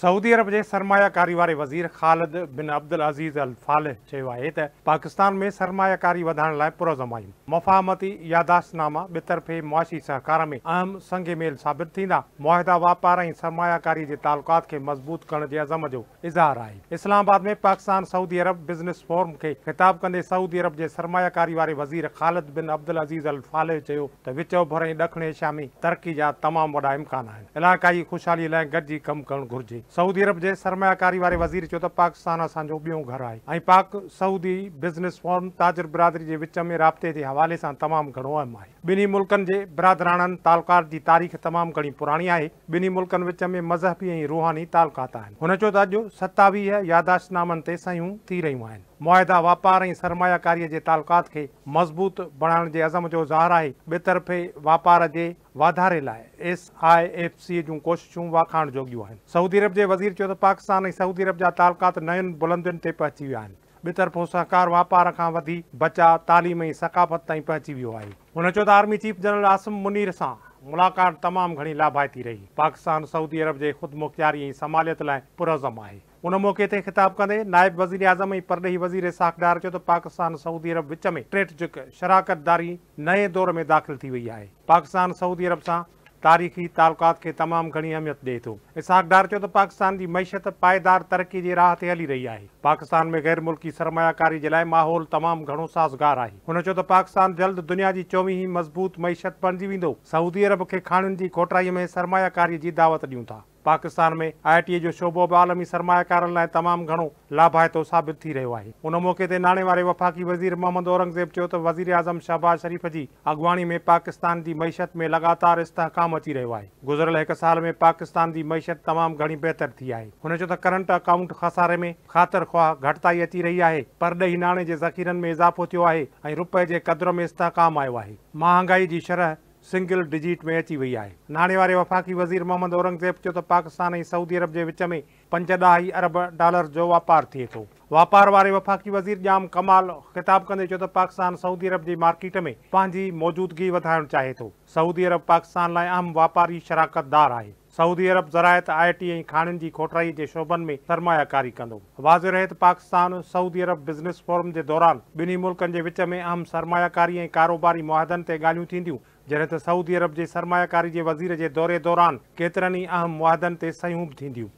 Saudi अरब जे सरमायाकारी वारे वज़ीर ख़ालिद बिन अब्दुल अज़ीज़ अल फालेह चयो आहे त पाकिस्तान में सरमायाकारी वधाइण लाइ पुरोज़मायूं मफ़ामती यादाशनामा ॿिए तरफ़े मुआशी सहकार में अहम संगे मेल साबित थींदा मुआहिदा वापारु ऐं सरमायाकारी जे तालकात खे मज़बूत करण जे अज़म जो इज़हार आहे इस्लामाबाद में Pakistan Saudi Arab business forum खे ख़िताब कंदे सऊदी अरब जे सरमायाकारी वारे वज़ीर ख़ालिद बिन अब्दुल अज़ीज़ अल फालेह चयो त विच भरे ॾखिण एशिया में तरक़ी जा तमामु वॾा इम्कान आहिनि इलाइक़ाई ख़ुशहालीअ लाइ गॾिजी कमु करणु घुरिजे सऊदी अरब जे सरमाकारी वारे वज़ीर चयो त पाकिस्तान असांजो ॿियों घरु आहे ऐं पाक सऊदी बिज़नेस फॉर्म ताजर बिरादरी जे विच में राब्ते जे हवाले सां तमामु घणो अहम आहे ॿिन्ही मुल्कनि जे बिरादराननि तालकात जी तारीख़ तमामु घणी पुराणी आहे ॿिन्ही मुल्कनि विच में मज़हबी ऐं रूहानी तालकात आहिनि हुन चयो त अॼु सतावीह यादाश्तामनि ते सयूं थी रहियूं आहिनि मुआदा वापार ऐं सरमाया कारीअ जे तालकात खे मज़बूत बणाइण जे अज़म जो ज़हरु आहे ॿिए तरफ़े वापार जे वाधारे लाइ एस आई एफ सी जूं कोशिशूं वाखाण जोॻियूं आहिनि सऊदी अरब जे वज़ीर चयो त पाकिस्तान ऐं सऊदी अरब जा तालकात नयुनि बुलंदियुनि ते पहुची विया आहिनि ॿिए तरफ़ो सहकारु वापार खां वधीक बचा तालीम ऐं सकाफ़त ताईं पहुची वियो आहे हुन चयो त army chief general Asim Munir सां मुलाक़ात तमामु घणी लाभायती रही पाकिस्तान सऊदी अरब जे ख़ुदि मुख़्तारी ऐं समालियत लाइ पुरज़म आहे उन मौक़े ते ख़िताब कंदे नायब वज़ीर आज़म ऐं परॾेही वज़ीर साखदार चयो त पाकिस्तान सऊदी अरब विच में शराकतदारी नए दौर में दाख़िल थी वई आहे पाकिस्तान सऊदी अरब सां तारीख़ी तालुकात खे तमामु घणी अहमियत ॾिए थो इसाकदार चयो त पाकिस्तान जी महिशत पाएदार तरक़ी जे राह ते हली रही आहे पाकिस्तान में ग़ैर मुल्की सरमायाकारी जे लाइ माहौल तमामु घणो साज़गार आहे हुन चयो त पाकिस्तान जल्द दुनिया जी चोवीह मज़बूत महिशत बणिजी वेंदो सऊदी अरब खे खाणियुनि जी खोटाईअ में सरमायाकारीअ जी दावत ॾियूं था पाकिस्तान में आई टी जो शोबो बि आलमी सरमायाकारनि लाइ तमामु घणो लाभायतो साबित थी रहियो आहे उन मौक़े ते नाणे वारे वफ़ाक़ी वज़ीर मोहम्मद औरंगज़ेब चयो त आज़म शहबाज़ शरीफ़ जी अॻुवाणी में पाकिस्तान जी महिशियत में लॻातार इस्तहकाम अची रहियो आहे गुज़िरियल हिक साल में पाकिस्तान जी महिशत तमामु घणी बहितर थी आहे हुनजो त करंट अकाउंट खसारे में ख़ातिर ख़्वाह घटिताई अची रही आहे पर ॾही नाणे जे ज़ख़ीरनि में इज़ाफ़ो थियो आहे ऐं रुपए जे क़दुरु में इस्तहकाम आयो आहे महांगाई जी शरह सिंगल डिजिट में अची वई आहे नाणे वारे वफ़ाक़ी वज़ीर मोहम्मद औरंगज़ेब छो त पाकिस्तान ऐं सऊदी अरब जे विच में पंज ॾह अरब डॉलर जो वापारु थिए थो वापार वारे वफ़ाक़ी वज़ीर जाम कमाल ख़िताब कंदे छो त पाकिस्तान सऊदी अरब जी मार्केट में पंहिंजी मौजूदगी वधाइणु चाहे थो सऊदी अरब पाकिस्तान लाइ अहम वापारी शराकतदार आहे सऊदी अरब ज़राइ आई टी ऐं खाणनि जी खोटराई जे शोभनि में सरमायाकारी कंदो वाज़ रहे त Pakistan Saudi Arab business forum जे दौरान ॿिन्ही मुल्कनि जे विच में अहम सरमायाकारी ऐं कारोबारी मुआदनि ते ॻाल्हियूं थींदियूं जॾहिं त सऊदी अरब जे सरमाकारी जे वज़ीर जे दौरे दौरान केतिरनि ई अहम महादनि ते सयूं बि थींदियूं